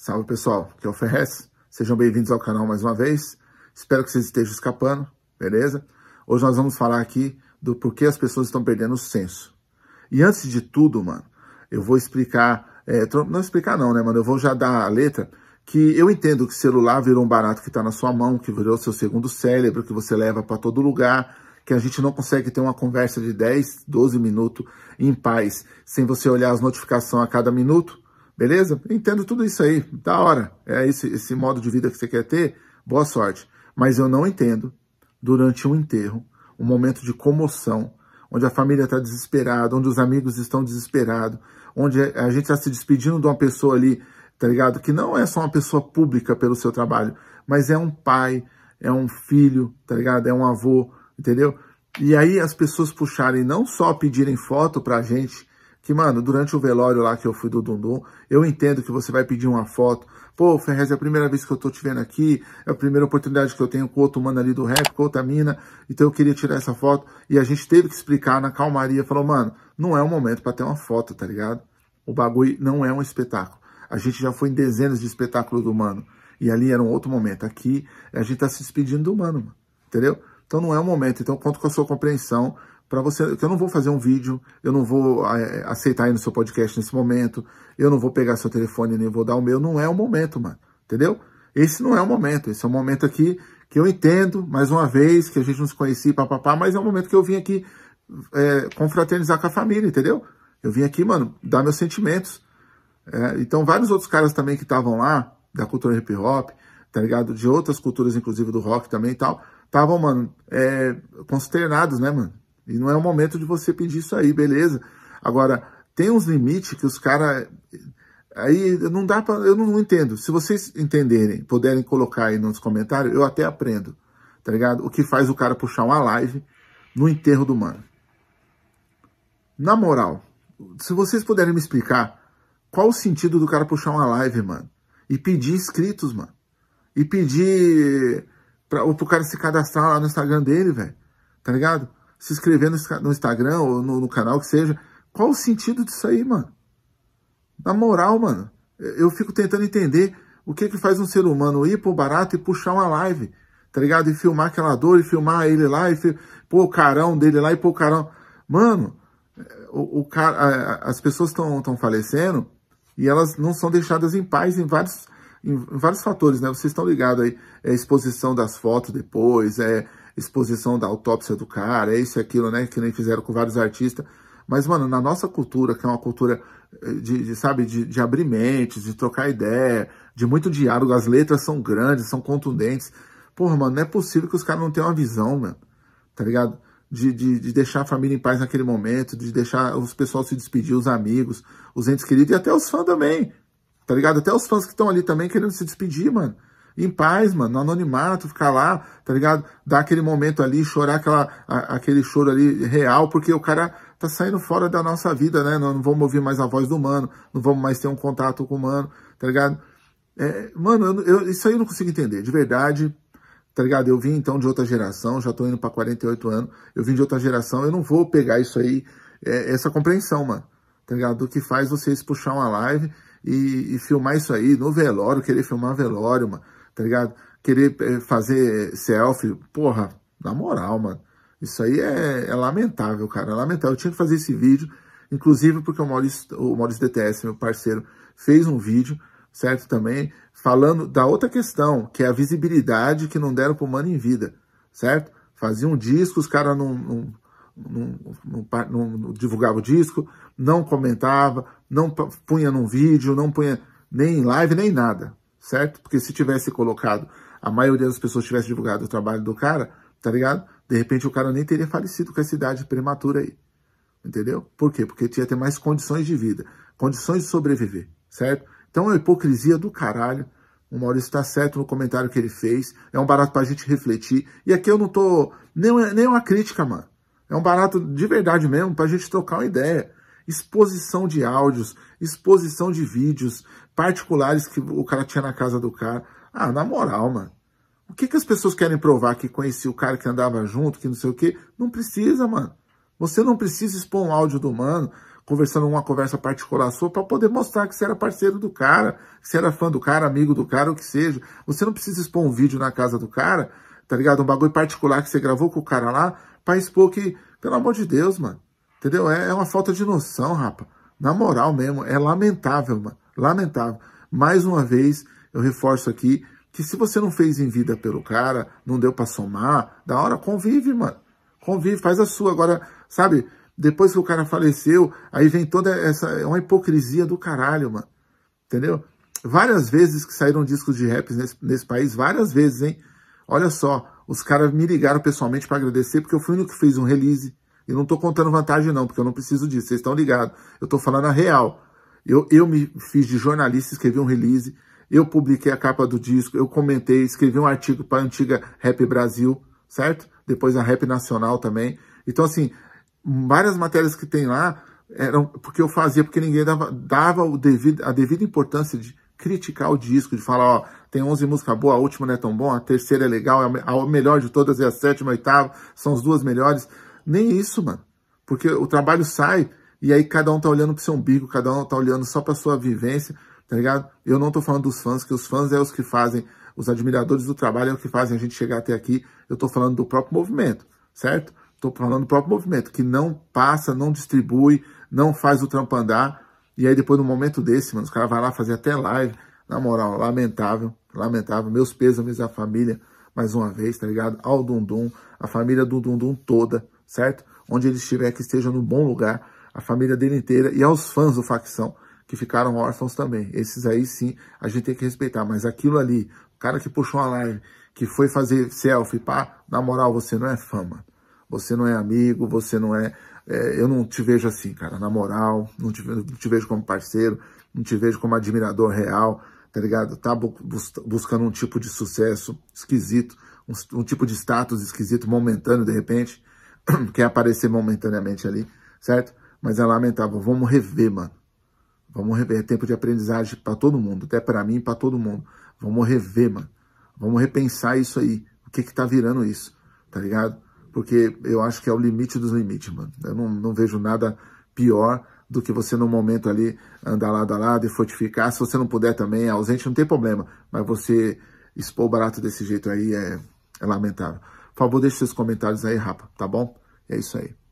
Salve pessoal, que é o Ferrez. Sejam bem-vindos ao canal mais uma vez. Espero que vocês estejam escapando, beleza? Hoje nós vamos falar aqui do porquê as pessoas estão perdendo o senso. E antes de tudo, mano, eu vou explicar, é, não explicar não, né, mano? Eu vou já dar a letra que eu entendo que celular virou um barato que está na sua mão, que virou seu segundo cérebro, que você leva para todo lugar, que a gente não consegue ter uma conversa de 10, 12 minutos em paz, sem você olhar as notificações a cada minuto Beleza? Entendo tudo isso aí. Da hora. É esse, esse modo de vida que você quer ter. Boa sorte. Mas eu não entendo, durante um enterro, um momento de comoção, onde a família está desesperada, onde os amigos estão desesperados, onde a gente está se despedindo de uma pessoa ali, tá ligado? Que não é só uma pessoa pública pelo seu trabalho, mas é um pai, é um filho, tá ligado? É um avô, entendeu? E aí as pessoas puxarem, não só pedirem foto pra gente, que, mano, durante o velório lá que eu fui do Dundum, eu entendo que você vai pedir uma foto. Pô, Ferrez, é a primeira vez que eu tô te vendo aqui, é a primeira oportunidade que eu tenho com outro mano ali do rap, com outra mina, então eu queria tirar essa foto. E a gente teve que explicar na calmaria, falou, mano, não é o momento para ter uma foto, tá ligado? O bagulho não é um espetáculo. A gente já foi em dezenas de espetáculos do mano. E ali era um outro momento. Aqui a gente tá se despedindo do mano, mano. Entendeu? Então não é o momento. Então conto com a sua compreensão para você, que eu não vou fazer um vídeo, eu não vou é, aceitar aí no seu podcast nesse momento, eu não vou pegar seu telefone nem vou dar o meu, não é o momento, mano, entendeu? Esse não é o momento, esse é o momento aqui que eu entendo, mais uma vez, que a gente nos se conhecia, papapá, mas é o momento que eu vim aqui é, confraternizar com a família, entendeu? Eu vim aqui, mano, dar meus sentimentos. É, então, vários outros caras também que estavam lá, da cultura hip hop, tá ligado? De outras culturas, inclusive do rock também e tal, estavam, mano, é, consternados, né, mano? E não é o momento de você pedir isso aí, beleza? Agora, tem uns limites que os caras. Aí não dá para. Eu não entendo. Se vocês entenderem, puderem colocar aí nos comentários, eu até aprendo, tá ligado? O que faz o cara puxar uma live no enterro do mano. Na moral, se vocês puderem me explicar qual o sentido do cara puxar uma live, mano, e pedir inscritos, mano, e pedir pra, pro cara se cadastrar lá no Instagram dele, velho, tá ligado? se inscrever no Instagram ou no, no canal que seja. Qual o sentido disso aí, mano? Na moral, mano, eu fico tentando entender o que que faz um ser humano ir pro barato e puxar uma live, tá ligado? E filmar aquela dor, e filmar ele lá, e fi... pôr o carão dele lá, e pôr o carão... Mano, o, o cara, as pessoas estão falecendo e elas não são deixadas em paz em vários, em vários fatores, né? Vocês estão ligados aí, é a exposição das fotos depois, é exposição da autópsia do cara, é isso e aquilo, né? Que nem fizeram com vários artistas. Mas, mano, na nossa cultura, que é uma cultura eh, de, de sabe, de, de abrir mentes, de trocar ideia, de muito diálogo, as letras são grandes, são contundentes. Porra, mano, não é possível que os caras não tenham uma visão, mano. Tá ligado? De, de, de, deixar a família em paz naquele momento, de deixar os pessoal se despedir, os amigos, os entes queridos e até os fãs também. Tá ligado? Até os fãs que estão ali também querendo se despedir, mano em paz, mano, no anonimato, ficar lá, tá ligado? Dar aquele momento ali, chorar aquela, a, aquele choro ali real, porque o cara tá saindo fora da nossa vida, né? não vamos ouvir mais a voz do humano, não vamos mais ter um contato com o humano, tá ligado? É, mano, eu, eu, isso aí eu não consigo entender, de verdade, tá ligado? Eu vim então de outra geração, já tô indo pra 48 anos, eu vim de outra geração, eu não vou pegar isso aí, é, essa compreensão, mano, tá ligado? Do que faz vocês puxar uma live e, e filmar isso aí no velório, querer filmar velório, mano tá ligado? Querer eh, fazer eh, selfie, porra, na moral, mano. Isso aí é, é lamentável, cara, é lamentável. Eu tinha que fazer esse vídeo, inclusive porque o Maurício, o Maurício DTS, meu parceiro, fez um vídeo, certo? Também falando da outra questão, que é a visibilidade que não deram pro Mano em vida, certo? Faziam um disco, os caras não, não não, não, não, divulgava o disco, não comentava, não punha num vídeo, não punha nem em live, nem nada certo? Porque se tivesse colocado, a maioria das pessoas tivesse divulgado o trabalho do cara, tá ligado? De repente o cara nem teria falecido com essa idade prematura aí, entendeu? Por quê? Porque tinha que ter mais condições de vida, condições de sobreviver, certo? Então é uma hipocrisia do caralho. O Maurício tá certo no comentário que ele fez. É um barato pra gente refletir. E aqui eu não tô... Nem, nem é uma crítica, mano. É um barato de verdade mesmo pra gente trocar uma ideia exposição de áudios, exposição de vídeos particulares que o cara tinha na casa do cara. Ah, na moral, mano. O que, que as pessoas querem provar? Que conhecia o cara que andava junto, que não sei o quê? Não precisa, mano. Você não precisa expor um áudio do mano conversando uma conversa particular sua para poder mostrar que você era parceiro do cara, que você era fã do cara, amigo do cara, o que seja. Você não precisa expor um vídeo na casa do cara, tá ligado? Um bagulho particular que você gravou com o cara lá para expor que, pelo amor de Deus, mano. Entendeu? É, é uma falta de noção, rapa. Na moral mesmo, é lamentável, mano. Lamentável. Mais uma vez, eu reforço aqui que se você não fez em vida pelo cara, não deu para somar, da hora, convive, mano. Convive, faz a sua. Agora, sabe, depois que o cara faleceu, aí vem toda essa. É uma hipocrisia do caralho, mano. Entendeu? Várias vezes que saíram discos de rap nesse, nesse país, várias vezes, hein? Olha só, os caras me ligaram pessoalmente para agradecer, porque eu fui no que fez um release. E não estou contando vantagem, não, porque eu não preciso disso. Vocês estão ligados. Eu estou falando a real. Eu, eu me fiz de jornalista, escrevi um release, eu publiquei a capa do disco, eu comentei, escrevi um artigo para a antiga Rap Brasil, certo? Depois a Rap Nacional também. Então, assim, várias matérias que tem lá eram porque eu fazia, porque ninguém dava, dava o devido, a devida importância de criticar o disco, de falar, ó, tem 11 músicas boas, a última não é tão boa, a terceira é legal, é a melhor de todas é a sétima, a oitava, são as duas melhores. Nem isso, mano. Porque o trabalho sai e aí cada um tá olhando pro seu umbigo, cada um tá olhando só pra sua vivência, tá ligado? Eu não tô falando dos fãs, que os fãs é os que fazem, os admiradores do trabalho é o que fazem a gente chegar até aqui. Eu tô falando do próprio movimento, certo? Tô falando do próprio movimento, que não passa, não distribui, não faz o trampo andar. E aí depois, no momento desse, mano, os caras vão lá fazer até live. Na moral, lamentável, lamentável. Meus pêsames à família, mais uma vez, tá ligado? Ao Dundum, a família do Dundum toda certo? Onde ele estiver, que esteja no bom lugar, a família dele inteira e aos fãs do facção que ficaram órfãos também. Esses aí sim a gente tem que respeitar, mas aquilo ali, o cara que puxou uma live, que foi fazer selfie, pá, na moral, você não é fama. Você não é amigo, você não é, é eu não te vejo assim, cara, na moral, não te, não te vejo como parceiro, não te vejo como admirador real, tá ligado? Tá bus buscando um tipo de sucesso esquisito, um, um tipo de status esquisito, momentâneo, de repente, quer aparecer momentaneamente ali, certo? Mas é lamentável. Vamos rever, mano. Vamos rever. É tempo de aprendizagem para todo mundo, até para mim e para todo mundo. Vamos rever, mano. Vamos repensar isso aí. O que que tá virando isso, tá ligado? Porque eu acho que é o limite dos limites, mano. Eu não, não vejo nada pior do que você no momento ali andar lado a lado e fortificar. Se você não puder também, é ausente não tem problema, mas você expor barato desse jeito aí é, é lamentável. Por favor, deixe seus comentários aí, Rapa, tá bom? É isso aí.